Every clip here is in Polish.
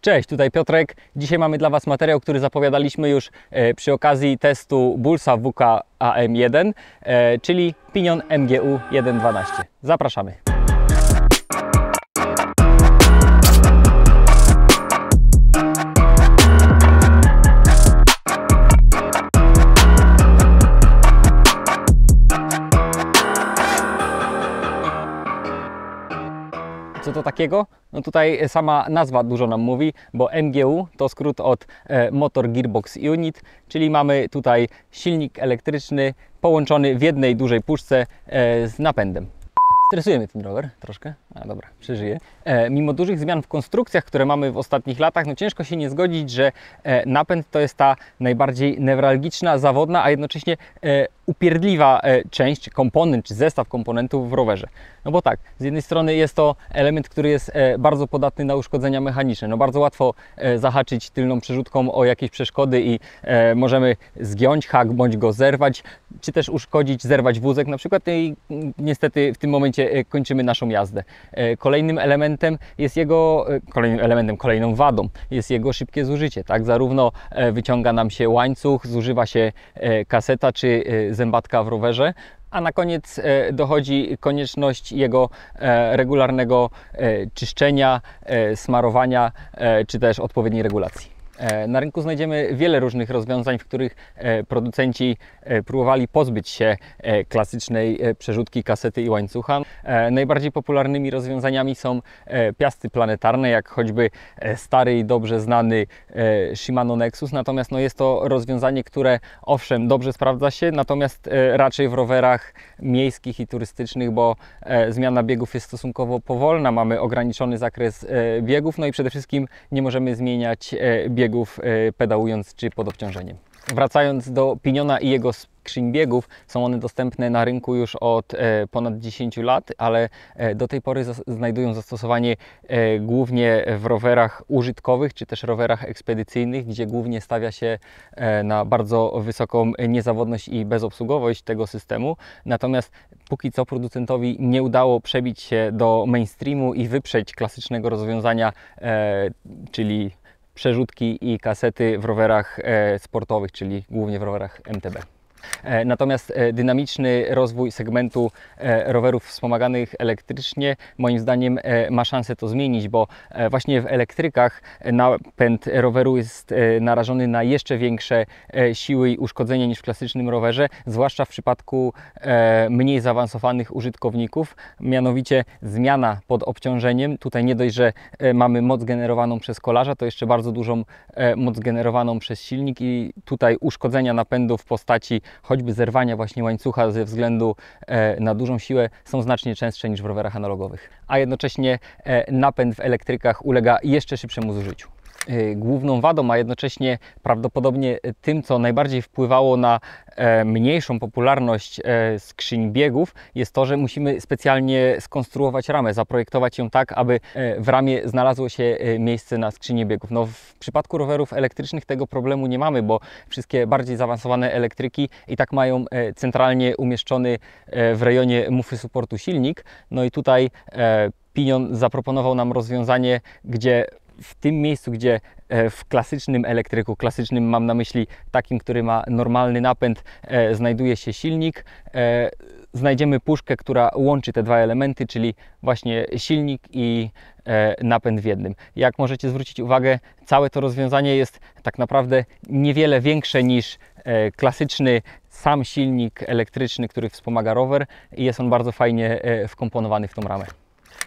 Cześć, tutaj Piotrek. Dzisiaj mamy dla Was materiał, który zapowiadaliśmy już e, przy okazji testu Bulsa wkam 1 e, czyli Pinion MGU 112. Zapraszamy. Co to takiego? No tutaj sama nazwa dużo nam mówi, bo MGU to skrót od e, Motor Gearbox Unit, czyli mamy tutaj silnik elektryczny połączony w jednej dużej puszce e, z napędem. Stresujemy ten rower troszkę, a dobra, przeżyję. E, mimo dużych zmian w konstrukcjach, które mamy w ostatnich latach, no ciężko się nie zgodzić, że e, napęd to jest ta najbardziej newralgiczna, zawodna, a jednocześnie e, upierdliwa e, część, komponent czy zestaw komponentów w rowerze. No bo tak, z jednej strony jest to element, który jest e, bardzo podatny na uszkodzenia mechaniczne. No bardzo łatwo e, zahaczyć tylną przerzutką o jakieś przeszkody i możemy zgiąć hak bądź go zerwać, czy też uszkodzić, zerwać wózek na przykład no i mm, niestety w tym momencie kończymy naszą jazdę. Kolejnym elementem jest jego, kolejnym elementem, kolejną wadą jest jego szybkie zużycie, tak? Zarówno wyciąga nam się łańcuch, zużywa się kaseta czy zębatka w rowerze, a na koniec e, dochodzi konieczność jego e, regularnego e, czyszczenia, smarowania czy też odpowiedniej regulacji. E, na rynku znajdziemy wiele różnych rozwiązań, w których e, producenci e, próbowali pozbyć się klasycznej przerzutki kasety i łańcucha. Najbardziej popularnymi rozwiązaniami są piasty planetarne, jak choćby stary i dobrze znany Shimano Nexus. Natomiast no, jest to rozwiązanie, które owszem dobrze sprawdza się, natomiast raczej w rowerach miejskich i turystycznych, bo zmiana biegów jest stosunkowo powolna, mamy ograniczony zakres biegów, no i przede wszystkim nie możemy zmieniać biegów biegów, e, pedałując czy pod obciążeniem. Wracając do Piniona i jego skrzyń biegów, są one dostępne na rynku już od e, ponad 10 lat, ale e, do tej pory znajdują zastosowanie głównie w rowerach użytkowych czy też rowerach ekspedycyjnych, gdzie głównie stawia się na bardzo wysoką niezawodność i bezobsługowość tego systemu. Natomiast póki co producentowi nie udało przebić się do mainstreamu i wyprzeć klasycznego rozwiązania, czyli przerzutki i kasety w rowerach e, sportowych, czyli głównie w rowerach MTB. E, natomiast e, dynamiczny rozwój segmentu e, rowerów wspomaganych elektrycznie moim zdaniem ma szansę to zmienić, bo właśnie w elektrykach napęd roweru jest narażony na jeszcze większe siły i uszkodzenia niż w klasycznym rowerze, zwłaszcza w przypadku mniej zaawansowanych użytkowników, mianowicie zmiana pod obciążeniem. Tutaj nie dość, że mamy moc generowaną przez kolarza, to jeszcze bardzo dużą moc generowaną przez silnik i tutaj uszkodzenia napędu w postaci choćby zerwania właśnie łańcucha ze względu e, na dużą siłę są znacznie częstsze niż w rowerach analogowych, a jednocześnie e, napęd w elektrykach ulega jeszcze szybszemu zużyciu. Y, główną wadą, a jednocześnie prawdopodobnie tym, co najbardziej wpływało na e, mniejszą popularność e, skrzyń biegów, jest to, że musimy specjalnie skonstruować ramę, zaprojektować ją tak, aby e, w ramie znalazło się miejsce na skrzynię biegów. No, w przypadku rowerów elektrycznych tego problemu nie mamy, bo wszystkie bardziej zaawansowane elektryki i tak mają centralnie umieszczony w rejonie mufy supportu silnik. No i tutaj Pinion zaproponował nam rozwiązanie, gdzie w tym miejscu, gdzie e, w klasycznym elektryku, klasycznym mam na myśli takim, który ma normalny napęd, e, znajduje się silnik, e, znajdziemy puszkę, która łączy te dwa elementy, czyli właśnie silnik i napęd w jednym. Jak możecie zwrócić uwagę, całe to rozwiązanie jest tak naprawdę niewiele większe niż klasyczny sam silnik elektryczny, który wspomaga rower i jest on bardzo fajnie wkomponowany w tą ramę.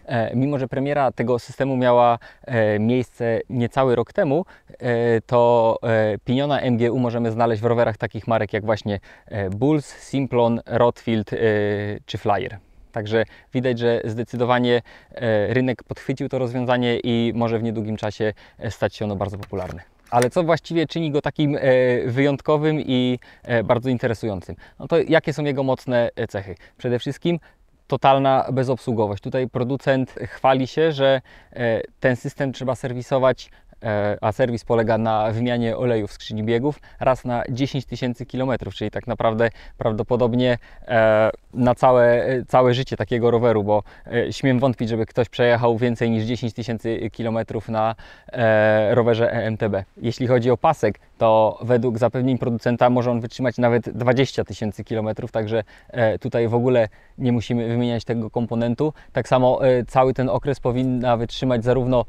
E, mimo, że premiera tego systemu miała e, miejsce niecały rok temu, e, to piniona MGU możemy znaleźć w rowerach takich marek jak właśnie Bulls, Simplon, Rotfield czy Flyer. Także widać, że zdecydowanie rynek podchwycił to rozwiązanie i może w niedługim czasie stać się ono bardzo popularne. Ale co właściwie czyni go takim wyjątkowym i bardzo interesującym? No to jakie są jego mocne cechy? Przede wszystkim totalna bezobsługowość. Tutaj producent chwali się, że e, ten system trzeba serwisować E, a serwis polega na wymianie olejów skrzyni biegów raz na 10 tysięcy kilometrów, czyli tak naprawdę prawdopodobnie e, na całe, całe życie takiego roweru, bo e, śmiem wątpić, żeby ktoś przejechał więcej niż 10 tysięcy kilometrów na rowerze EMTB. Jeśli chodzi o pasek, to według zapewnień producenta może on wytrzymać nawet 20 tysięcy kilometrów, także tutaj w ogóle nie musimy wymieniać tego komponentu. Tak samo cały ten okres powinna wytrzymać zarówno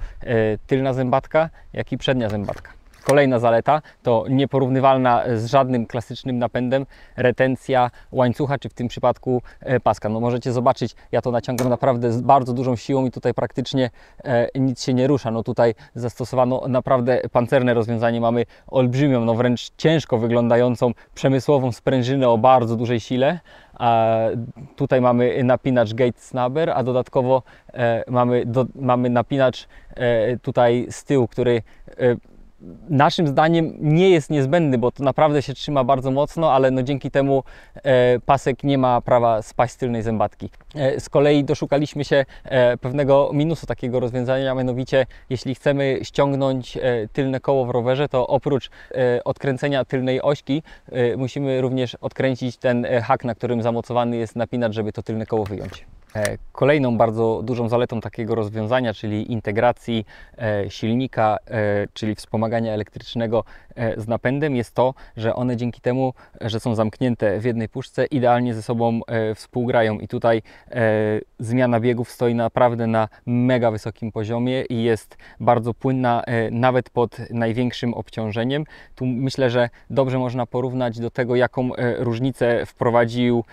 tylna zębatka, jak i przednia zębatka. Kolejna zaleta to nieporównywalna z żadnym klasycznym napędem retencja łańcucha, czy w tym przypadku e, paska. No możecie zobaczyć, ja to naciągam naprawdę z bardzo dużą siłą i tutaj praktycznie e, nic się nie rusza. No tutaj zastosowano naprawdę pancerne rozwiązanie. Mamy olbrzymią, no wręcz ciężko wyglądającą przemysłową sprężynę o bardzo dużej sile. A tutaj mamy napinacz gate snubber, a dodatkowo e, mamy, do, mamy napinacz tutaj z tyłu, który naszym zdaniem nie jest niezbędny, bo to naprawdę się trzyma bardzo mocno, ale no dzięki temu e, pasek nie ma prawa spaść z tylnej zębatki. E, z kolei doszukaliśmy się e, pewnego minusu takiego rozwiązania, mianowicie jeśli chcemy ściągnąć tylne koło w rowerze, to oprócz odkręcenia tylnej ośki musimy również odkręcić ten hak, na którym zamocowany jest napinacz, żeby to tylne koło wyjąć. E, kolejną bardzo dużą zaletą takiego rozwiązania, czyli integracji e, silnika, e, czyli wspomagania elektrycznego z napędem, jest to, że one dzięki temu, że są zamknięte w jednej puszce, idealnie ze sobą współgrają i tutaj zmiana biegów stoi naprawdę na mega wysokim poziomie i jest bardzo płynna nawet pod największym obciążeniem. Tu myślę, że dobrze można porównać do tego, jaką różnicę wprowadził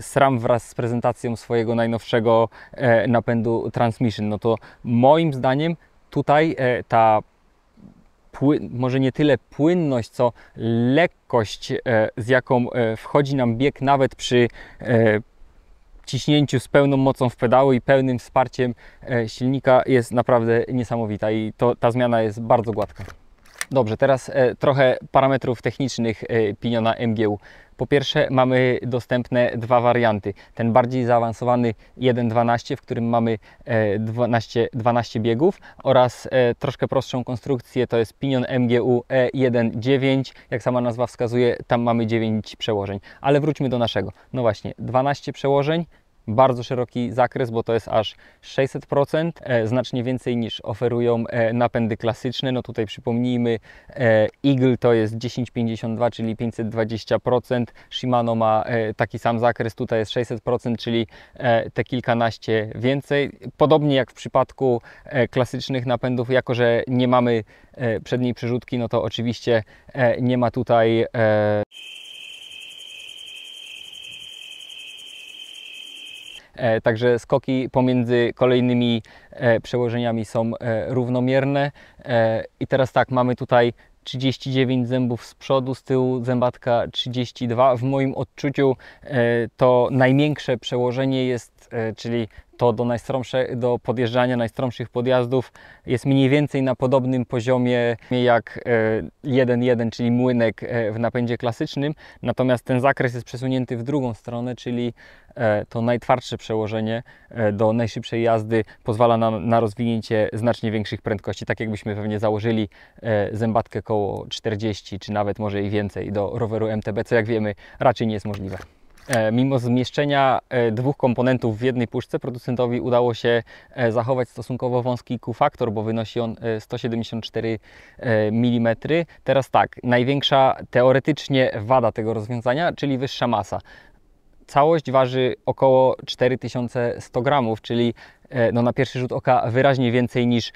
SRAM wraz z prezentacją swojego najnowszego e, napędu transmission, no to moim zdaniem tutaj e, ta może nie tyle płynność, co lekkość, e, z jaką wchodzi nam bieg nawet przy ciśnięciu z pełną mocą w pedały i pełnym wsparciem silnika jest naprawdę niesamowita i to, ta zmiana jest bardzo gładka. Dobrze, teraz trochę parametrów technicznych Piniona MGU. Po pierwsze mamy dostępne dwa warianty. Ten bardziej zaawansowany 1.12, w którym mamy 12, e, 12 biegów oraz e, troszkę prostszą konstrukcję, to jest Pinion MGU E1.9. Jak sama nazwa wskazuje, tam mamy 9 przełożeń. Ale wróćmy do naszego. No właśnie, 12 przełożeń, bardzo szeroki zakres, bo to jest aż 600%, e, znacznie więcej niż oferują e, napędy klasyczne. No tutaj przypomnijmy, e, Eagle to jest 10,52, czyli 520%, Shimano ma taki sam zakres, tutaj jest 600%, czyli te kilkanaście więcej. Podobnie jak w przypadku klasycznych napędów, jako że nie mamy przedniej przerzutki, no to oczywiście nie ma tutaj... E, także skoki pomiędzy kolejnymi e, przełożeniami są e, równomierne. I teraz tak, mamy tutaj 39 zębów z przodu, z tyłu zębatka 32. W moim odczuciu to największe przełożenie jest E, czyli to do, do podjeżdżania najstromszych podjazdów jest mniej więcej na podobnym poziomie jak 1.1, e, czyli młynek e, w napędzie klasycznym, natomiast ten zakres jest przesunięty w drugą stronę, czyli to najtwardsze przełożenie do najszybszej jazdy pozwala nam na rozwinięcie znacznie większych prędkości, tak jakbyśmy pewnie założyli zębatkę koło 40 czy nawet może i więcej do roweru MTB, co jak wiemy raczej nie jest możliwe. E, mimo zmieszczenia e, dwóch komponentów w jednej puszce producentowi udało się e, zachować stosunkowo wąski Q-faktor, bo wynosi on 174 mm. Teraz tak, największa teoretycznie wada tego rozwiązania, czyli wyższa masa. Całość waży około 4100 gramów, czyli no, na pierwszy rzut oka wyraźnie więcej niż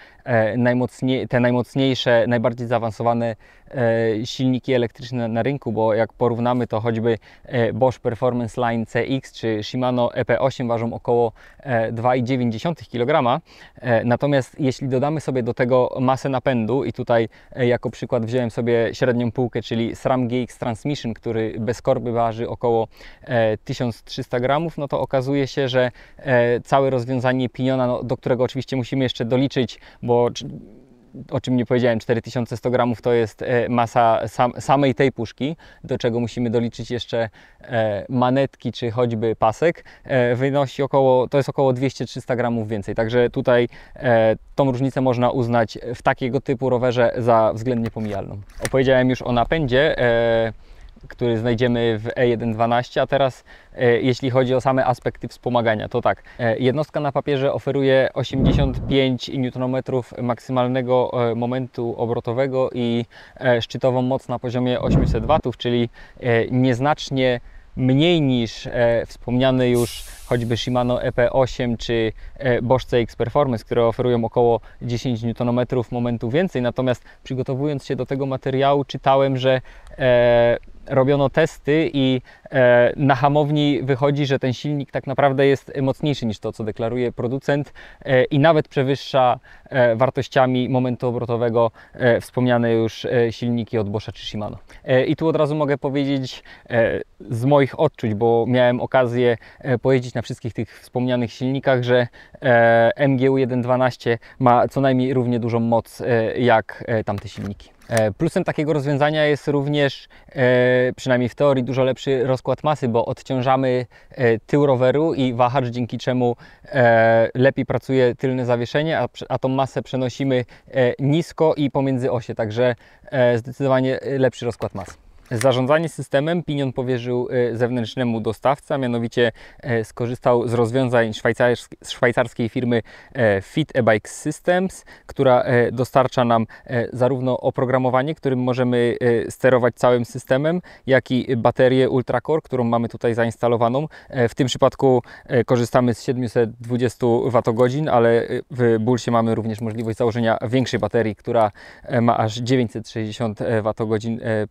najmocniej, te najmocniejsze, najbardziej zaawansowane E, silniki elektryczne na rynku, bo jak porównamy to choćby e, Bosch Performance Line CX czy Shimano EP8 ważą około 2,9 e, kg. Natomiast jeśli dodamy sobie do tego masę napędu i tutaj jako przykład wziąłem sobie średnią półkę, czyli SRAM GX Transmission, który bez korby waży około 1300 gramów, no to okazuje się, że całe rozwiązanie piniona, no, do którego oczywiście musimy jeszcze doliczyć, bo o czym nie powiedziałem, 4100 gramów to jest e, masa sam, samej tej puszki, do czego musimy doliczyć jeszcze e, manetki czy choćby pasek. E, wynosi około, to jest około 200-300 gramów więcej, także tutaj tą różnicę można uznać w takiego typu rowerze za względnie pomijalną. Opowiedziałem już o napędzie który znajdziemy w E112, a teraz e, jeśli chodzi o same aspekty wspomagania, to tak, e, jednostka na papierze oferuje 85 Nm maksymalnego e, momentu obrotowego i szczytową moc na poziomie 800 W, czyli nieznacznie mniej niż wspomniany już choćby Shimano EP8 czy e, Bosch CX Performance, które oferują około 10 Nm momentu więcej. Natomiast przygotowując się do tego materiału, czytałem, że e, robiono testy i e, na hamowni wychodzi, że ten silnik tak naprawdę jest mocniejszy niż to, co deklaruje producent e, i nawet przewyższa e, wartościami momentu obrotowego e, wspomniane już e, silniki od Boscha czy Shimano. I tu od razu mogę powiedzieć z moich odczuć, bo miałem okazję pojeździć na wszystkich tych wspomnianych silnikach, że e, MGU 1.12 ma co najmniej równie dużą moc e, jak e, tamte silniki. Plusem takiego rozwiązania jest również, przynajmniej w teorii, dużo lepszy rozkład masy, bo odciążamy tył roweru i wahacz, dzięki czemu lepiej pracuje tylne zawieszenie, a, a tą masę przenosimy nisko i pomiędzy osie, także zdecydowanie lepszy rozkład masy. Zarządzanie systemem Pinion powierzył e, zewnętrznemu a mianowicie e, skorzystał z rozwiązań szwajcarskiej firmy e, Fit E-Bike Systems, która dostarcza nam zarówno oprogramowanie, którym możemy sterować całym systemem, jak i baterię UltraCore, którą mamy tutaj zainstalowaną. W tym przypadku korzystamy z 720 Wh, ale w Bulsie mamy również możliwość założenia większej baterii, która ma aż 960 Wh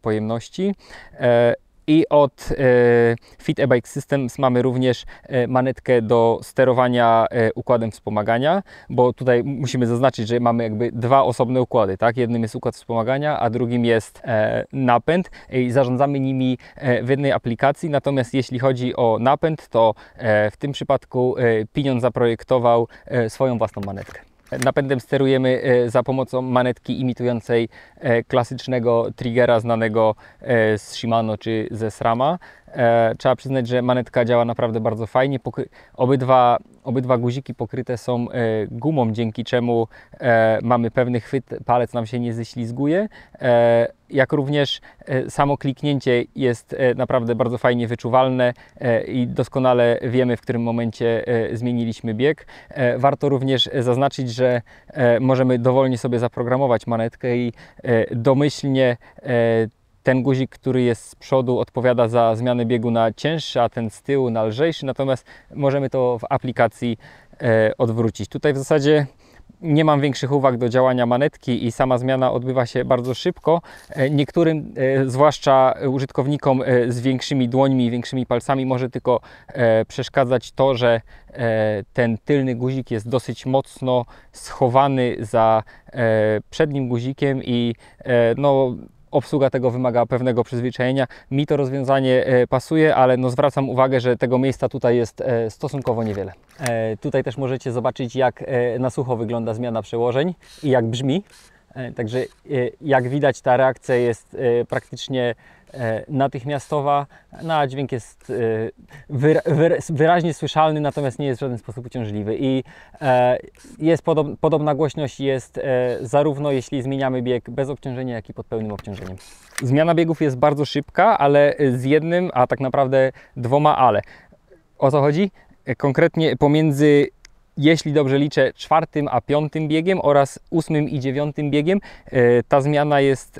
pojemności. E, I od e, Fit e-Bike Systems mamy również e, manetkę do sterowania układem wspomagania, bo tutaj musimy zaznaczyć, że mamy jakby dwa osobne układy, tak? Jednym jest układ wspomagania, a drugim jest napęd i zarządzamy nimi w jednej aplikacji. Natomiast jeśli chodzi o napęd, to w tym przypadku Pinion zaprojektował swoją własną manetkę. Napędem sterujemy e, za pomocą manetki imitującej e, klasycznego triggera znanego e, z Shimano czy ze SRAMA. E, trzeba przyznać, że manetka działa naprawdę bardzo fajnie. Pokry obydwa, obydwa guziki pokryte są e, gumą, dzięki czemu e, mamy pewny chwyt, palec nam się nie ześlizguje. E, jak również e, samo kliknięcie jest e, naprawdę bardzo fajnie wyczuwalne i doskonale wiemy, w którym momencie zmieniliśmy bieg. warto również zaznaczyć, że możemy dowolnie sobie zaprogramować manetkę i domyślnie ten guzik, który jest z przodu odpowiada za zmianę biegu na cięższy, a ten z tyłu na lżejszy, natomiast możemy to w aplikacji e, odwrócić. Tutaj w zasadzie nie mam większych uwag do działania manetki i sama zmiana odbywa się bardzo szybko. E, niektórym, e, zwłaszcza użytkownikom z większymi dłońmi, większymi palcami, może tylko przeszkadzać to, że ten tylny guzik jest dosyć mocno schowany za przednim guzikiem i no, obsługa tego wymaga pewnego przyzwyczajenia. Mi to rozwiązanie e, pasuje, ale no zwracam uwagę, że tego miejsca tutaj jest e, stosunkowo niewiele. E, tutaj też możecie zobaczyć, jak na sucho wygląda zmiana przełożeń i jak brzmi. Także jak widać ta reakcja jest praktycznie E, natychmiastowa, no a dźwięk jest e, wyraźnie słyszalny, natomiast nie jest w żaden sposób uciążliwy i e, jest podobna głośność jest zarówno jeśli zmieniamy bieg bez obciążenia, jak i pod pełnym obciążeniem. Zmiana biegów jest bardzo szybka, ale z jednym, a tak naprawdę dwoma ale. O co chodzi? Konkretnie pomiędzy jeśli dobrze liczę, czwartym a piątym biegiem oraz ósmym i dziewiątym biegiem. Ta zmiana jest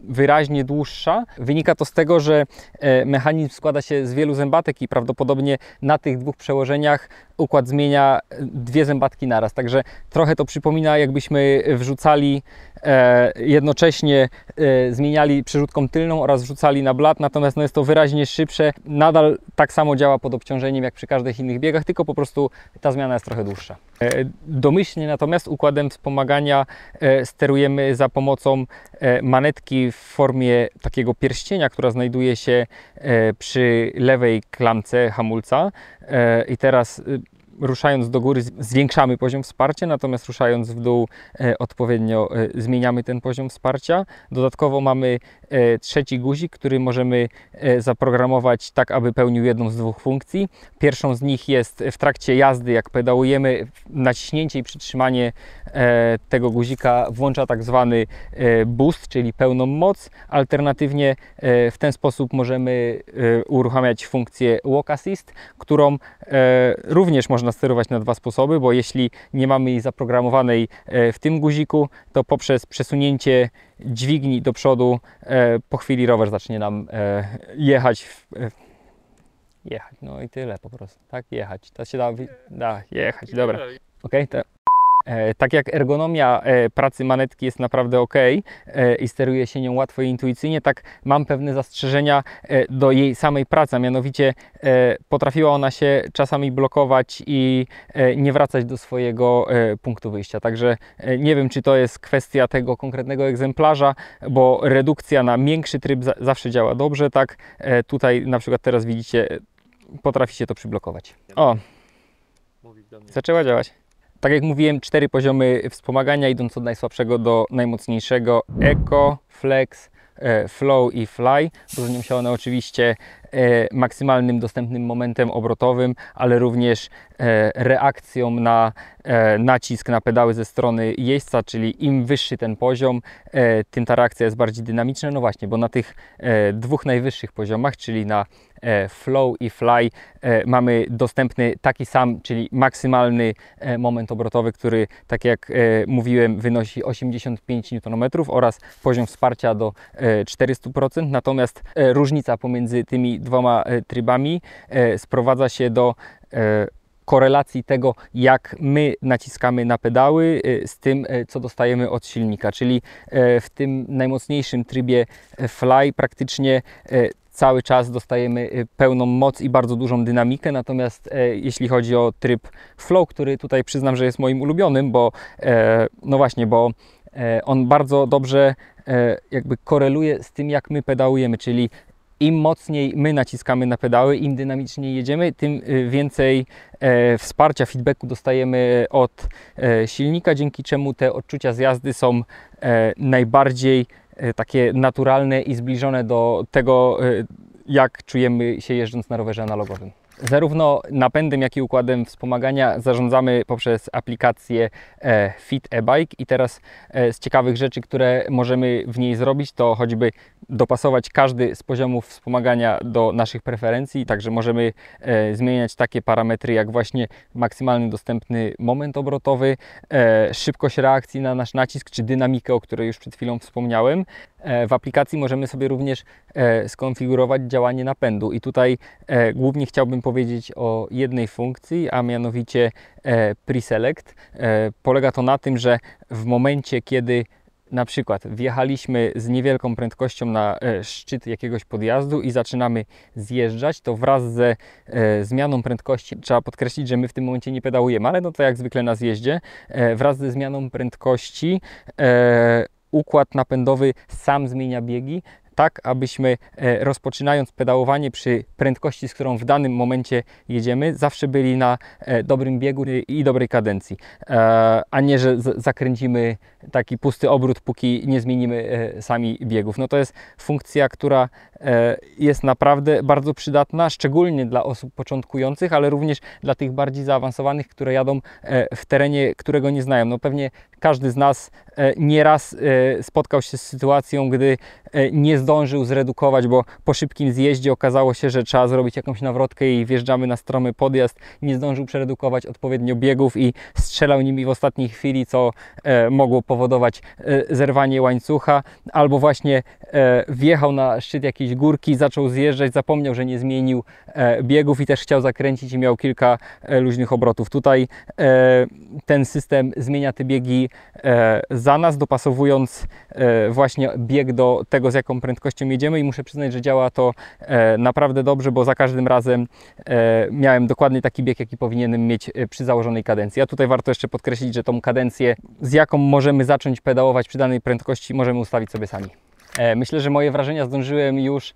wyraźnie dłuższa. Wynika to z tego, że e, mechanizm składa się z wielu zębatek i prawdopodobnie na tych dwóch przełożeniach układ zmienia e, dwie zębatki naraz. Także trochę to przypomina, jakbyśmy wrzucali e, jednocześnie, e, zmieniali przerzutką tylną oraz wrzucali na blat, natomiast no jest to wyraźnie szybsze. Nadal tak samo działa pod obciążeniem jak przy każdych innych biegach, tylko po prostu ta zmiana jest trochę dłuższa. E, domyślnie natomiast układem wspomagania e, sterujemy za pomocą e, manetki w formie takiego pierścienia, która znajduje się przy lewej klamce hamulca. I teraz y, ruszając do góry zwiększamy poziom wsparcia, natomiast ruszając w dół e, odpowiednio e, zmieniamy ten poziom wsparcia. Dodatkowo mamy e, trzeci guzik, który możemy zaprogramować tak, aby pełnił jedną z dwóch funkcji. Pierwszą z nich jest w trakcie jazdy, jak pedałujemy, naciśnięcie i przytrzymanie tego guzika włącza tak zwany boost, czyli pełną moc. Alternatywnie w ten sposób możemy uruchamiać funkcję walk assist, którą również można można sterować na dwa sposoby, bo jeśli nie mamy jej zaprogramowanej e, w tym guziku, to poprzez przesunięcie dźwigni do przodu e, po chwili rower zacznie nam e, jechać w, jechać, no i tyle po prostu, tak, jechać, to się da, da jechać, dobra, okej, okay, to... E, tak jak ergonomia e, pracy manetki jest naprawdę ok e, i steruje się nią łatwo i intuicyjnie, tak mam pewne zastrzeżenia do jej samej pracy, mianowicie potrafiła ona się czasami blokować i nie wracać do swojego punktu wyjścia. Także nie wiem, czy to jest kwestia tego konkretnego egzemplarza, bo redukcja na miększy tryb zawsze działa dobrze, tak tutaj na przykład teraz widzicie, potrafi się to przyblokować. O, zaczęła działać. Tak jak mówiłem, cztery poziomy wspomagania, idąc od najsłabszego do najmocniejszego. Eco, Flex, e, Flow i Fly. Różnią się one oczywiście E, maksymalnym dostępnym momentem obrotowym, ale również e, reakcją na e, nacisk na pedały ze strony jeźdźca, czyli im wyższy ten poziom, tym ta reakcja jest bardziej dynamiczna. No właśnie, bo na tych dwóch najwyższych poziomach, czyli na flow i fly mamy dostępny taki sam, czyli maksymalny moment obrotowy, który tak jak mówiłem wynosi 85 Nm oraz poziom wsparcia do 400%. Natomiast różnica pomiędzy tymi dwoma e, trybami e, sprowadza się do e, korelacji tego, jak my naciskamy na pedały z tym, co dostajemy od silnika. Czyli w tym najmocniejszym trybie fly praktycznie cały czas dostajemy pełną moc i bardzo dużą dynamikę. Natomiast jeśli chodzi o tryb flow, który tutaj przyznam, że jest moim ulubionym, bo no właśnie, bo on bardzo dobrze jakby koreluje z tym, jak my pedałujemy, czyli im mocniej my naciskamy na pedały, im dynamiczniej jedziemy, tym y, więcej e, wsparcia, feedbacku dostajemy od e, silnika, dzięki czemu te odczucia z jazdy są e, najbardziej takie naturalne i zbliżone do tego, jak czujemy się jeżdżąc na rowerze analogowym. Zarówno napędem, jak i układem wspomagania zarządzamy poprzez aplikację e, Fit e-Bike i teraz e, z ciekawych rzeczy, które możemy w niej zrobić, to choćby dopasować każdy z poziomów wspomagania do naszych preferencji, także możemy e, zmieniać takie parametry jak właśnie maksymalny dostępny moment obrotowy, szybkość reakcji na nasz nacisk czy dynamikę, o której już przed chwilą wspomniałem. E, w aplikacji możemy sobie również e, skonfigurować działanie napędu i tutaj e, głównie chciałbym powiedzieć o jednej funkcji, a mianowicie preselect. Polega to na tym, że w momencie kiedy na przykład wjechaliśmy z niewielką prędkością na szczyt jakiegoś podjazdu i zaczynamy zjeżdżać, to wraz ze zmianą prędkości, trzeba podkreślić, że my w tym momencie nie pedałujemy, ale no to jak zwykle na zjeździe, wraz ze zmianą prędkości układ napędowy sam zmienia biegi, tak abyśmy e, rozpoczynając pedałowanie przy prędkości, z którą w danym momencie jedziemy, zawsze byli na e, dobrym biegu i dobrej kadencji, e, a nie, że zakręcimy taki pusty obrót, póki nie zmienimy sami biegów. No to jest funkcja, która jest naprawdę bardzo przydatna, szczególnie dla osób początkujących, ale również dla tych bardziej zaawansowanych, które jadą w terenie, którego nie znają. No pewnie każdy z nas nieraz spotkał się z sytuacją, gdy nie zdążył zredukować, bo po szybkim zjeździe okazało się, że trzeba zrobić jakąś nawrotkę i wjeżdżamy na stromy podjazd. Nie zdążył przeredukować odpowiednio biegów i strzelał nimi w ostatniej chwili, co e, mogło powodować e, zerwanie łańcucha, albo właśnie e, wjechał na szczyt jakiejś górki, zaczął zjeżdżać, zapomniał, że nie zmienił e, biegów i też chciał zakręcić i miał kilka e, luźnych obrotów. Tutaj e, ten system zmienia te biegi za nas, dopasowując właśnie bieg do tego, z jaką prędkością prędkością jedziemy i muszę przyznać, że działa to e, naprawdę dobrze, bo za każdym razem e, miałem dokładnie taki bieg, jaki powinienem mieć e, przy założonej kadencji. A tutaj warto jeszcze podkreślić, że tą kadencję, z jaką możemy zacząć pedałować przy danej prędkości, możemy ustawić sobie sami. Myślę, że moje wrażenia zdążyłem już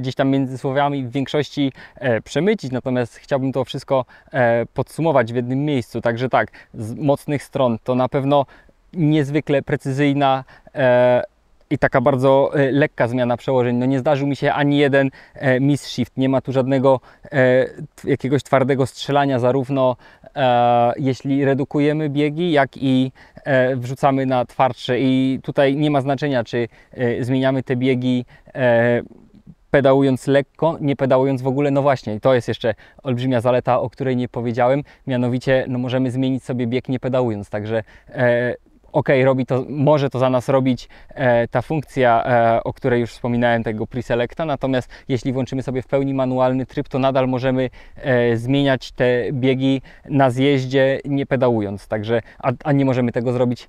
gdzieś tam między słowami w większości przemycić, natomiast chciałbym to wszystko podsumować w jednym miejscu. Także tak, z mocnych stron to na pewno niezwykle precyzyjna i taka bardzo e, lekka zmiana przełożeń. No nie zdarzył mi się ani jeden e, miss shift, nie ma tu żadnego e, jakiegoś twardego strzelania, zarówno jeśli redukujemy biegi, jak i wrzucamy na twardsze i tutaj nie ma znaczenia, czy zmieniamy te biegi pedałując lekko, nie pedałując w ogóle, no właśnie, i to jest jeszcze olbrzymia zaleta, o której nie powiedziałem, mianowicie no możemy zmienić sobie bieg nie pedałując, także e, ok, robi to, może to za nas robić e, ta funkcja, e, o której już wspominałem, tego preselecta, natomiast jeśli włączymy sobie w pełni manualny tryb, to nadal możemy e, zmieniać te biegi na zjeździe nie pedałując, także, a, a nie możemy tego zrobić e,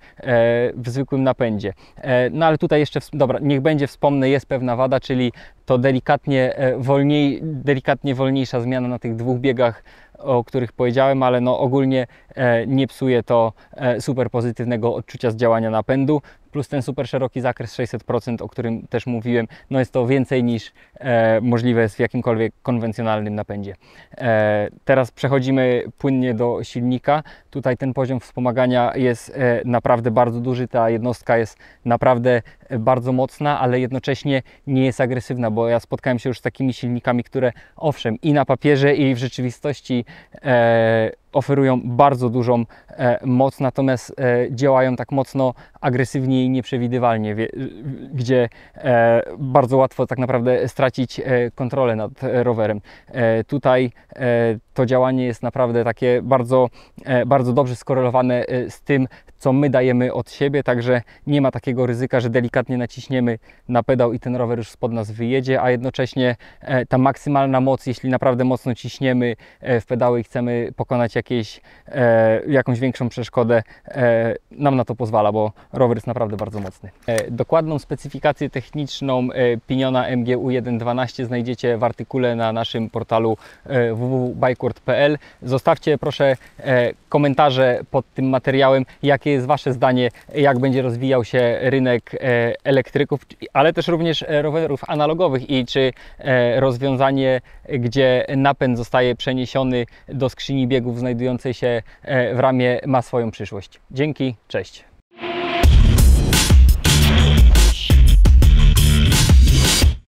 w zwykłym napędzie. E, no ale tutaj jeszcze, dobra, niech będzie, wspomnę, jest pewna wada, czyli to delikatnie, e, wolniej, delikatnie wolniejsza zmiana na tych dwóch biegach o których powiedziałem, ale no ogólnie e, nie psuje to e, super pozytywnego odczucia z działania napędu plus ten super szeroki zakres 600%, o którym też mówiłem, no jest to więcej niż e, możliwe jest w jakimkolwiek konwencjonalnym napędzie. E, teraz przechodzimy płynnie do silnika. Tutaj ten poziom wspomagania jest e, naprawdę bardzo duży, ta jednostka jest naprawdę e, bardzo mocna, ale jednocześnie nie jest agresywna, bo ja spotkałem się już z takimi silnikami, które owszem i na papierze i w rzeczywistości e, oferują bardzo dużą e, moc, natomiast e, działają tak mocno agresywnie i nieprzewidywalnie, gdzie e, bardzo łatwo tak naprawdę stracić kontrolę nad rowerem. tutaj to działanie jest naprawdę takie bardzo, e, bardzo dobrze skorelowane e, z tym, co my dajemy od siebie, także nie ma takiego ryzyka, że delikatnie naciśniemy na pedał i ten rower już spod nas wyjedzie, a jednocześnie e, ta maksymalna moc, jeśli naprawdę mocno ciśniemy w pedały i chcemy pokonać jakieś, jakąś większą przeszkodę, nam na to pozwala, bo rower jest naprawdę bardzo mocny. Dokładną specyfikację techniczną Piniona MGU 1.12 znajdziecie w artykule na naszym portalu www.bike Zostawcie proszę e, komentarze pod tym materiałem, jakie jest Wasze zdanie, jak będzie rozwijał się rynek e, elektryków, ale też również e, rowerów analogowych i czy rozwiązanie, gdzie napęd zostaje przeniesiony do skrzyni biegów znajdującej się w ramie ma swoją przyszłość. Dzięki, cześć.